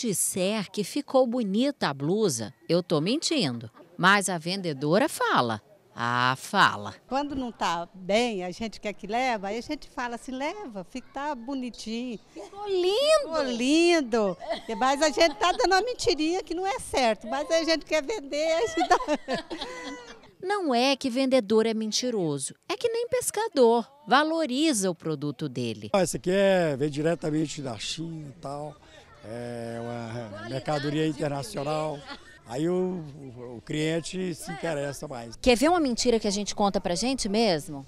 disser que ficou bonita a blusa, eu tô mentindo. Mas a vendedora fala. Ah, fala. Quando não tá bem, a gente quer que leva, aí a gente fala assim, leva, fica tá bonitinho. Ficou lindo. Ficou lindo. Mas a gente tá dando uma mentirinha que não é certo, mas a gente quer vender, a gente tá... Não é que vendedor é mentiroso, é que nem pescador, valoriza o produto dele. Ah, esse aqui é, vem diretamente da China e tal é uma mercadoria internacional. Aí o, o, cliente se interessa mais. Quer ver uma mentira que a gente conta pra gente mesmo?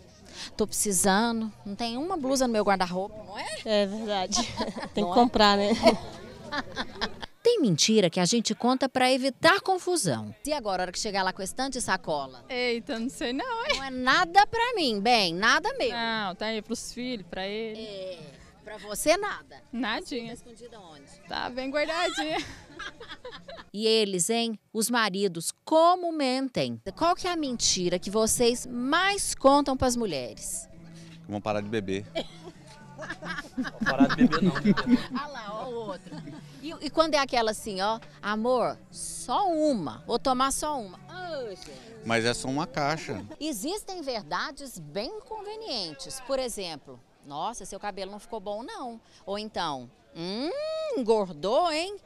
Tô precisando, não tem uma blusa no meu guarda-roupa, não é? É verdade. tem que é? comprar, né? Tem mentira que a gente conta para evitar confusão. E agora, a hora que chegar lá com estante e sacola? Eita, não sei não, hein? Não é nada para mim, bem, nada mesmo Não, tá aí pros filhos, para ele. É. Pra você, nada. Nadinha. tá escondida onde? Tá bem guardadinha. e eles, hein? Os maridos, como mentem? Qual que é a mentira que vocês mais contam pras mulheres? vão parar de beber. vão parar de beber, não. Né? Olha ah lá, ó o outro. E, e, quando é aquela assim, ó, amor, só uma, vou tomar só uma. Oh, Mas é só uma caixa. Existem verdades bem convenientes. Por exemplo, nossa, seu cabelo não ficou bom, não. Ou então, hum, engordou, hein?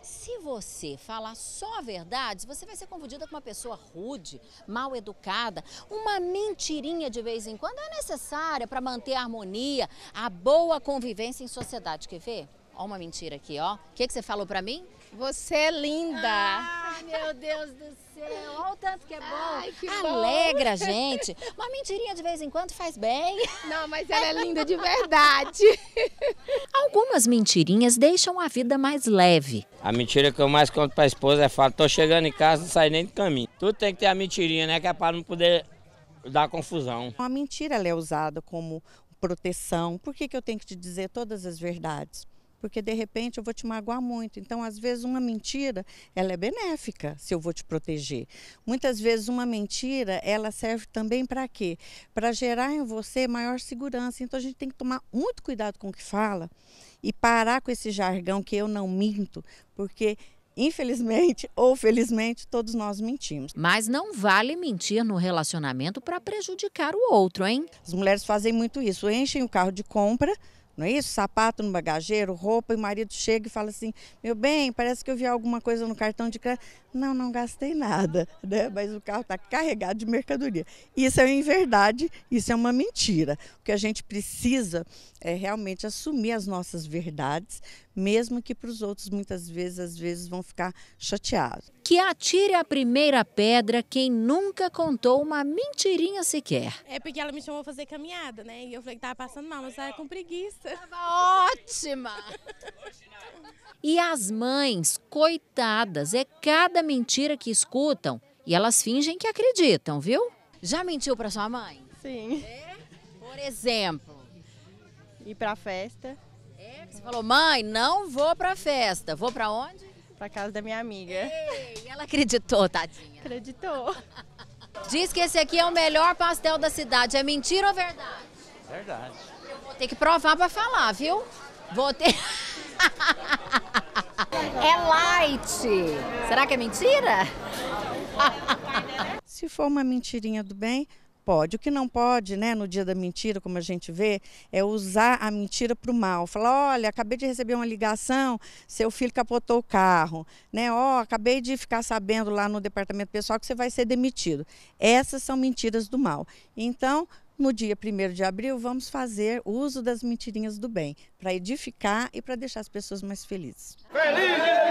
Se você falar só a verdade, você vai ser confundida com uma pessoa rude, mal educada. Uma mentirinha de vez em quando é necessária para manter a harmonia, a boa convivência em sociedade. Quer ver? Ó, uma mentira aqui, ó. O que, que você falou pra mim? Você é linda! Ah, meu Deus do céu! Olha o tanto que é bom! Ai, que Alegra, bom. gente! Uma mentirinha de vez em quando faz bem. Não, mas ela é linda de verdade. Algumas mentirinhas deixam a vida mais leve. A mentira que eu mais conto pra esposa é falar, tô chegando em casa, não sai nem do caminho. Tudo tem que ter a mentirinha, né? Que é pra não poder dar confusão. Uma mentira é usada como proteção. Por que, que eu tenho que te dizer todas as verdades? porque de repente eu vou te magoar muito. Então, às vezes, uma mentira, ela é benéfica se eu vou te proteger. Muitas vezes, uma mentira, ela serve também para quê? Para gerar em você maior segurança. Então, a gente tem que tomar muito cuidado com o que fala e parar com esse jargão que eu não minto, porque Infelizmente ou felizmente, todos nós mentimos. Mas não vale mentir no relacionamento para prejudicar o outro, hein? As mulheres fazem muito isso. Enchem o carro de compra não é isso? Sapato no bagageiro, roupa, e o marido chega e fala assim: Meu bem, parece que eu vi alguma coisa no cartão de crédito. Não, não gastei nada, né? mas o carro está carregado de mercadoria. Isso é em verdade, isso é uma mentira. O que a gente precisa é realmente assumir as nossas verdades, mesmo que para os outros muitas vezes, às vezes, vão ficar chateados que atire a primeira pedra quem nunca contou uma mentirinha sequer. É porque ela me chamou fazer caminhada, né? E eu falei que tava passando mal, mas tava é com preguiça. Tava ótima! e as mães, coitadas, é cada mentira que escutam e elas fingem que acreditam, viu? Já mentiu para sua mãe? Sim. É? Por exemplo, ir para festa. É, você falou: "Mãe, não vou para festa. Vou para onde?" pra casa da minha amiga. Ei, ela acreditou, tadinha. Acreditou. Diz que esse aqui é o melhor pastel da cidade. É mentira ou verdade? Verdade. Eu vou ter que provar pra falar, viu? Vou ter. é light. Será que é mentira? Se for uma mentirinha do bem, pode. O que não pode, né, no dia da mentira, como a gente vê, é usar a mentira para o mal. Falar, olha, acabei de receber uma ligação, seu filho capotou o carro, né? Ó, oh, acabei de ficar sabendo lá no departamento pessoal que você vai ser demitido. Essas são mentiras do mal. Então, no dia 1 de abril, vamos fazer uso das mentirinhas do bem, para edificar e para deixar as pessoas mais felizes. Felizes!